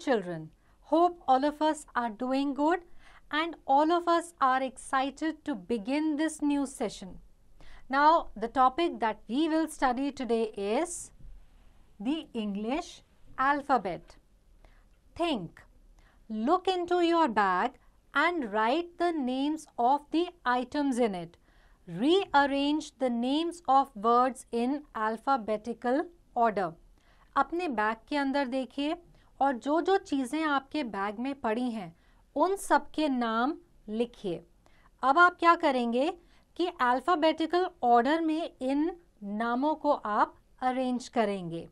children. Hope all of us are doing good and all of us are excited to begin this new session. Now, the topic that we will study today is the English alphabet. Think, look into your bag and write the names of the items in it. Rearrange the names of words in alphabetical order. अपने bag के अंदर देखिए और जो जो चीज़ें आपके bag में पड़ी हैं उन सब के नाम लिखिए अब आप क्या करेंगे कि अल्फ़ाबेटिकल ऑर्डर में इन नामों को आप अरेंज करेंगे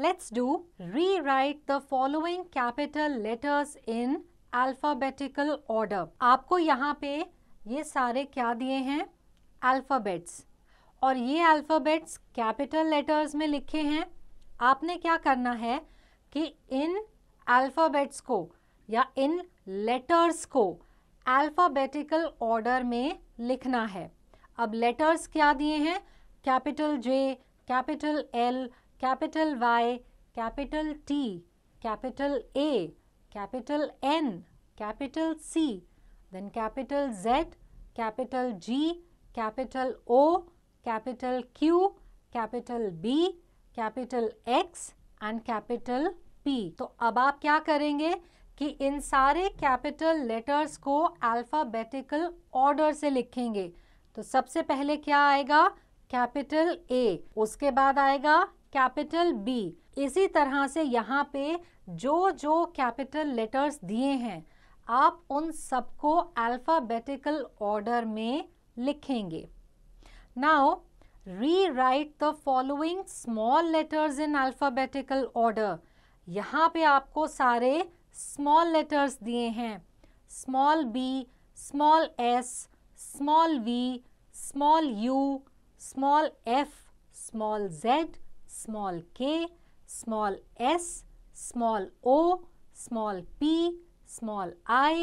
let's do rewrite the following capital letters in alphabetical order आपको यहाँ पे ये सारे क्या दिए हैं अल्फ़ाबेट्स और ये अल्फ़ाबेट्स कैपिटल लेटर्स में लिखे हैं आपने क्या करना है कि इन अल्फ़ाबेट्स को या इन लेटर्स को अल्फ़ाबेटिकल ऑर्डर में लिखना है अब लेटर्स क्या दिए हैं capital J capital L capital Y capital T capital A capital N capital C then capital Z capital G capital O capital Q capital B capital X and capital P तो अब आप क्या करेंगे कि इन सारे कैपिटल लेटर्स को alphabetical order से लिखेंगे तो सबसे पहले क्या आएगा कैपिटल ए उसके बाद आएगा कैपिटल बी इसी तरह से यहाँ पे जो जो कैपिटल लेटर्स दिए हैं आप उन सबको अल्फाबेटिकल ऑर्डर में लिखेंगे now rewrite the following small letters in alphabetical order यहाँ पे आपको सारे small letters दिए हैं small b small s small v small u small f small z small k small s small o small p small i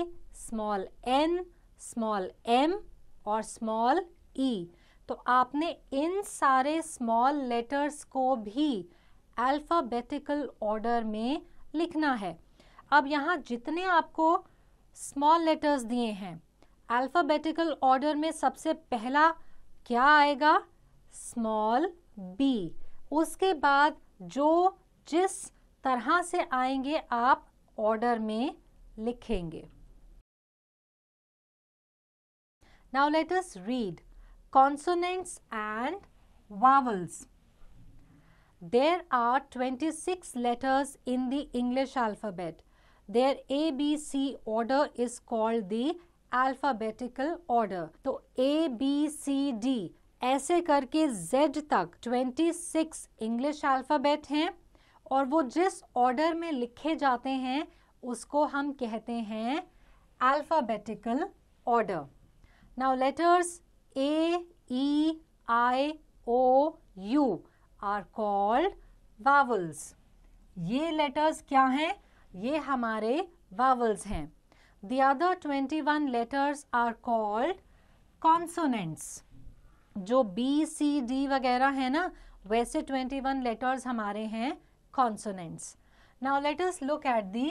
small n small m और small e तो आपने इन सारे स्मॉल लेटर्स को भी alphabetical order में लिखना है अब यहाँ जितने आपको स्मॉल लेटर्स दिए हैं अल्फ़ाबेटिकल ऑर्डर में सबसे पहला क्या आएगा स्मॉल बी उसके बाद जो जिस तरह से आएंगे आप ऑर्डर में लिखेंगे now letters read consonants and vowels. There are 26 letters in the English alphabet. Their a b c order is called the alphabetical order. to A, B, C, D ऐसे करके Z तक 26 english alphabet hain aur wo jis order mein likhe jate hain usko hum kehte hain alphabetical order. Now letters A, E, I, O, U are called vowels ये letters क्या हैं ये हमारे vowels हैं The other twenty one letters are called consonants जो B C D वगैरह है ना वैसे ट्वेंटी वन लेटर्स हमारे हैं consonants now letters look at the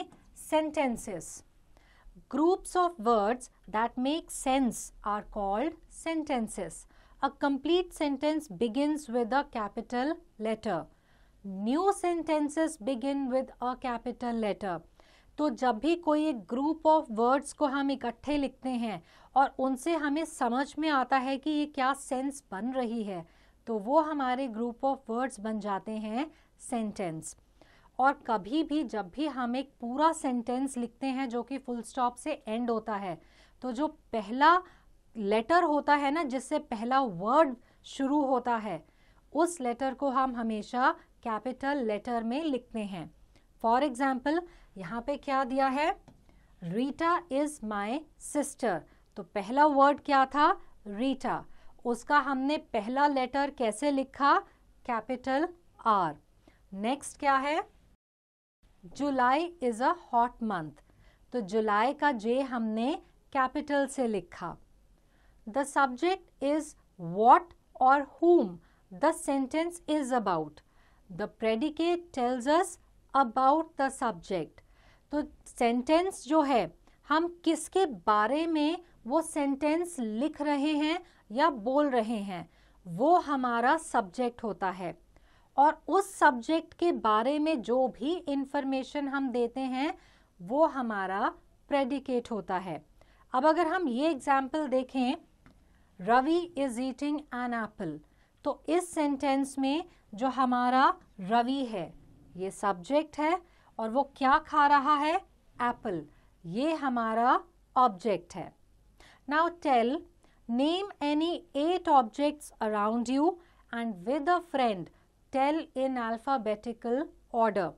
sentences Groups of words that make sense are called sentences. A complete sentence begins with a capital letter. New sentences begin with a capital letter. तो जब भी कोई एक group of words को हम इकट्ठे लिखते हैं और उनसे हमें समझ में आता है कि ये क्या सेंस बन रही है तो वो हमारे ग्रुप ऑफ वर्ड्स बन जाते हैं सेंटेंस और कभी भी जब भी हम एक पूरा सेंटेंस लिखते हैं जो कि फुल स्टॉप से एंड होता है तो जो पहला लेटर होता है ना जिससे पहला वर्ड शुरू होता है उस लेटर को हम हमेशा कैपिटल लेटर में लिखते हैं फॉर एग्जाम्पल यहाँ पे क्या दिया है रीटा इज़ माई सिस्टर तो पहला वर्ड क्या था रीटा उसका हमने पहला लेटर कैसे लिखा कैपिटल आर नेक्स्ट क्या है July is a hot month तो जुलाई का जे हमने कैपिटल से लिखा द सब्जेक्ट इज वॉट और whom the sentence is about the predicate tells us about the subject तो सेंटेंस जो है हम किसके बारे में वो सेंटेंस लिख रहे हैं या बोल रहे हैं वो हमारा सब्जेक्ट होता है और उस सब्जेक्ट के बारे में जो भी इंफॉर्मेशन हम देते हैं वो हमारा प्रेडिकेट होता है अब अगर हम ये एग्जाम्पल देखें Ravi is eating an apple तो इस सेंटेंस में जो हमारा रवि है ये सब्जेक्ट है और वो क्या खा रहा है एप्पल ये हमारा ऑब्जेक्ट है now tell name any eight objects around you and with a friend tell in alphabetical order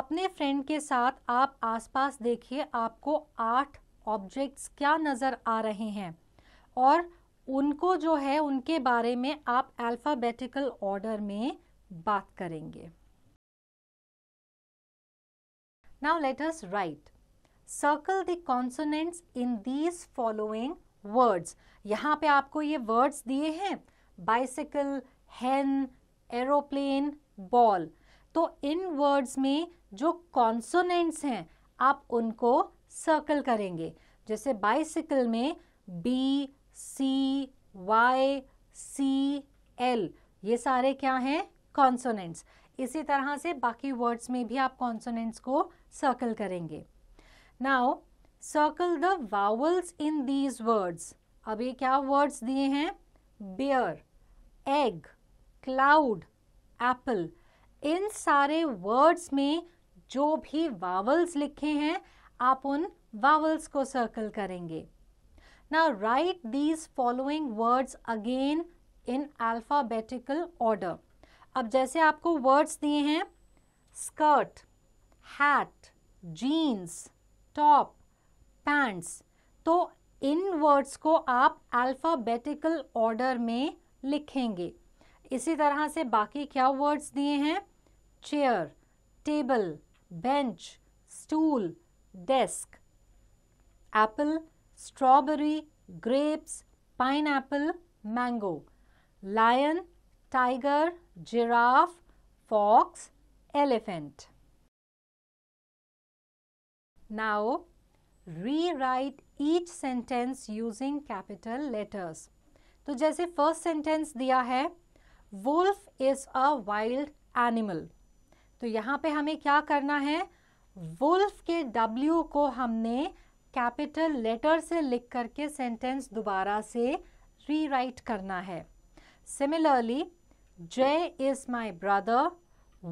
अपने फ्रेंड के साथ आप आसपास देखिए आपको आठ ऑब्जेक्ट्स क्या नज़र आ रहे हैं और उनको जो है उनके बारे में आप अल्फ़ाबेटिकल ऑर्डर में बात करेंगे now let us write circle the consonants in these following words यहाँ पे आपको ये वर्ड्स दिए हैं बाइसिकल हैन एरोप्लेन बॉल तो इन वर्ड्स में जो कॉन्सोनेंट्स हैं आप उनको सर्कल करेंगे जैसे बाइसिकल में B C Y C L ये सारे क्या हैं कॉन्सोनेंट्स इसी तरह से बाकी वर्ड्स में भी आप कॉन्सोनेंट्स को सर्कल करेंगे now circle the vowels in these words अब ये क्या वर्ड्स दिए हैं बियर एग क्लाउड एप्पल इन सारे वर्ड्स में जो भी वावल्स लिखे हैं आप उन वावल्स को सर्कल करेंगे ना write these following words again in alphabetical order अब जैसे आपको वर्ड्स दिए हैं skirt hat jeans top pants तो इन वर्ड्स को आप अल्फाबेटिकल ऑर्डर में लिखेंगे इसी तरह से बाकी क्या वर्ड्स दिए हैं chair table bench stool desk apple strawberry grapes pineapple mango lion tiger giraffe fox elephant now rewrite each sentence using capital letters तो जैसे फर्स्ट सेंटेंस दिया है wolf is a wild animal तो यहाँ पे हमें क्या करना है वुल्फ के डब्ल्यू को हमने कैपिटल लेटर से लिख करके सेंटेंस दोबारा से रीराइट करना है similarly Jay is my brother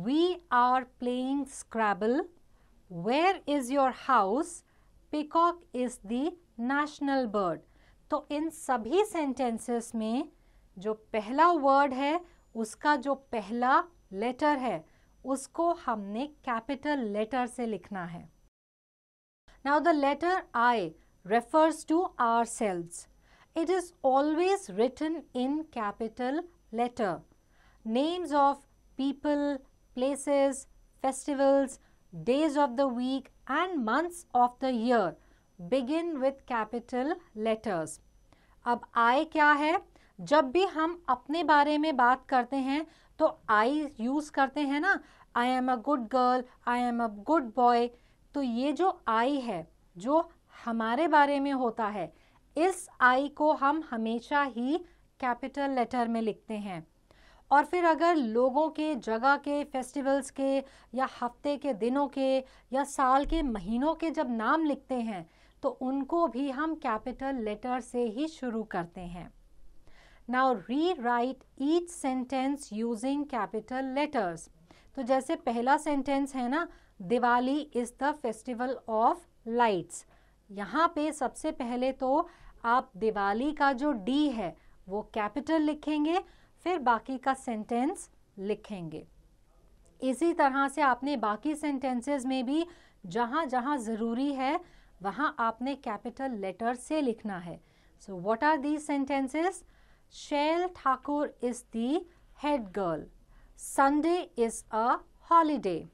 we are playing scrabble where is your house peacock is the national bird तो इन सभी सेंटेंसेस में जो पहला वर्ड है उसका जो पहला लेटर है उसको हमने कैपिटल लेटर से लिखना है now the letter I refers to ourselves it is always written in capital letter names of people places festivals days of the week and months of the year begin with capital letters अब I क्या है जब भी हम अपने बारे में बात करते हैं तो आई यूज़ करते हैं ना I am a good girl I am a good boy तो ये जो आई है जो हमारे बारे में होता है इस आई को हम हमेशा ही कैपिटल लेटर में लिखते हैं और फिर अगर लोगों के जगह के फेस्टिवल्स के या हफ्ते के दिनों के या साल के महीनों के जब नाम लिखते हैं तो उनको भी हम कैपिटल लेटर से ही शुरू करते हैं now rewrite each sentence using capital letters तो जैसे पहला सेंटेंस है ना Diwali is the festival of lights यहाँ पे सबसे पहले तो आप दिवाली का जो डी है वो कैपिटल लिखेंगे फिर बाकी का सेंटेंस लिखेंगे इसी तरह से आपने बाकी सेंटेंसेस में भी जहाँ जहाँ ज़रूरी है वहाँ आपने कैपिटल लेटर से लिखना है so what are these sentences Shail Thakur is the head girl. Sunday is a holiday.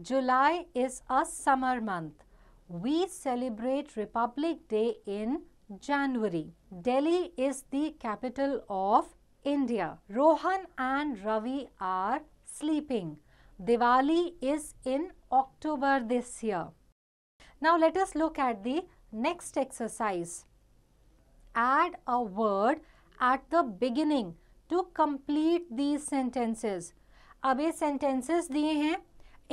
July is a summer month. We celebrate Republic Day in January. Delhi is the capital of India. Rohan and Ravi are sleeping. Diwali is in October this year. Now let us look at the next exercise. add a word at the beginning to complete these sentences. अब ये sentences दिए हैं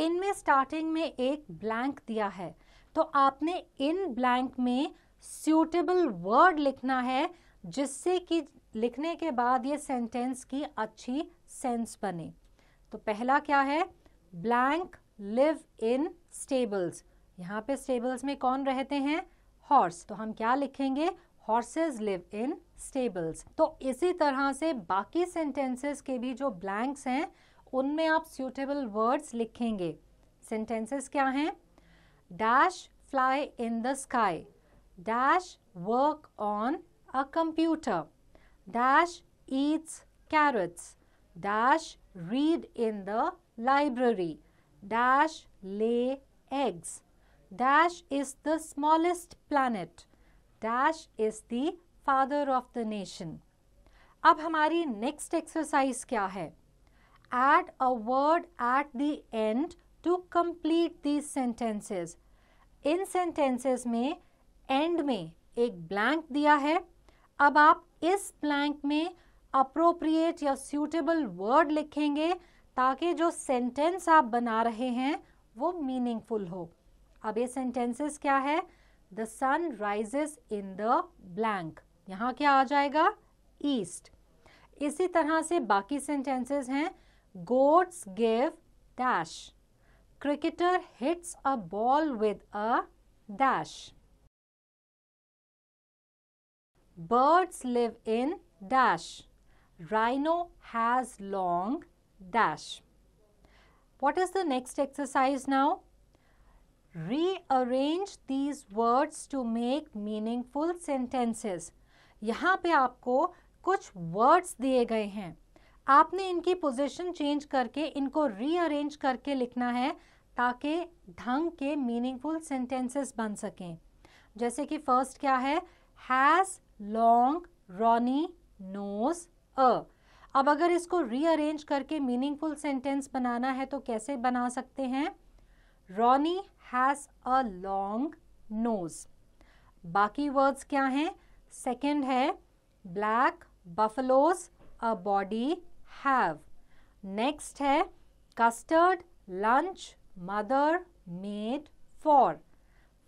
इनमें starting में एक blank दिया है तो आपने इन blank में suitable word लिखना है जिससे कि लिखने के बाद ये सेंटेंस की अच्छी सेंस बने तो पहला क्या है ब्लैंक लिव इन स्टेबल्स यहाँ पे स्टेबल्स में कौन रहते हैं हॉर्स तो हम क्या लिखेंगे हॉर्सेज लिव इन स्टेबल्स तो इसी तरह से बाकी सेंटेंसेस के भी जो ब्लैंक्स हैं उनमें आप सूटेबल वर्ड्स लिखेंगे सेंटेंसेस क्या हैं dash fly in the sky dash work on a computer dash eats carrots dash read in the library dash lay eggs dash is the smallest planet dash is the father of the nation अब हमारी next exercise क्या है add a word at the end to complete these sentences इन sentences में end में एक blank दिया है अब आप इस ब्लैंक में अप्रोप्रिएट या सूटेबल वर्ड लिखेंगे ताकि जो सेंटेंस आप बना रहे हैं वो मीनिंगफुल हो अब ये सेंटेंसेस क्या है the sun rises in the blank यहाँ क्या आ जाएगा ईस्ट इसी तरह से बाकी सेंटेंसेस हैं gods give dash cricketer hits a ball with a dash birds live in dash rhino has long dash what is the next exercise now rearrange these words to make meaningful sentences यहाँ पे आपको कुछ words दिए गए हैं आपने इनकी position change करके इनको रीअरेंज करके लिखना है ताकि ढंग के मीनिंगफुल सेंटेंसेस बन सकें जैसे कि फर्स्ट क्या है has long Ronny nose a अब अगर इसको रीअरेंज करके मीनिंगफुल सेंटेंस बनाना है तो कैसे बना सकते हैं Ronnie has a long nose बाकी वर्ड्स क्या हैं सेकेंड है black buffaloes a body have next है custard lunch mother made for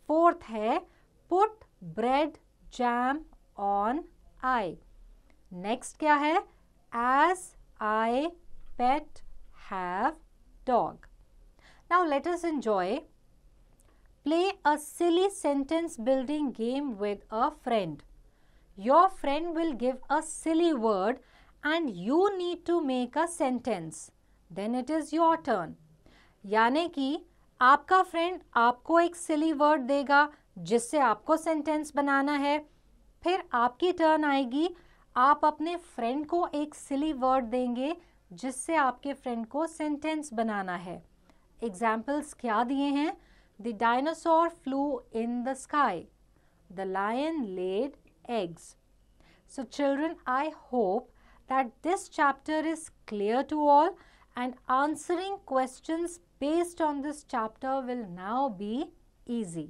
fourth है put bread jam on I next क्या है age I pet have dog now let us enjoy Play a silly sentence building game with a friend. Your friend will give a silly word and you need to make a sentence. Then it is your turn. यानी कि आपका friend आपको एक सिली word देगा जिससे आपको sentence बनाना है फिर आपकी टर्न आएगी आप अपने फ्रेंड को एक सिली वर्ड देंगे जिससे आपके फ्रेंड को सेंटेंस बनाना है एग्जाम्पल्स क्या दिए हैं The dinosaur flew in the sky. The lion laid eggs. So, children, I hope that this chapter is clear to all and answering questions based on this chapter will now be easy.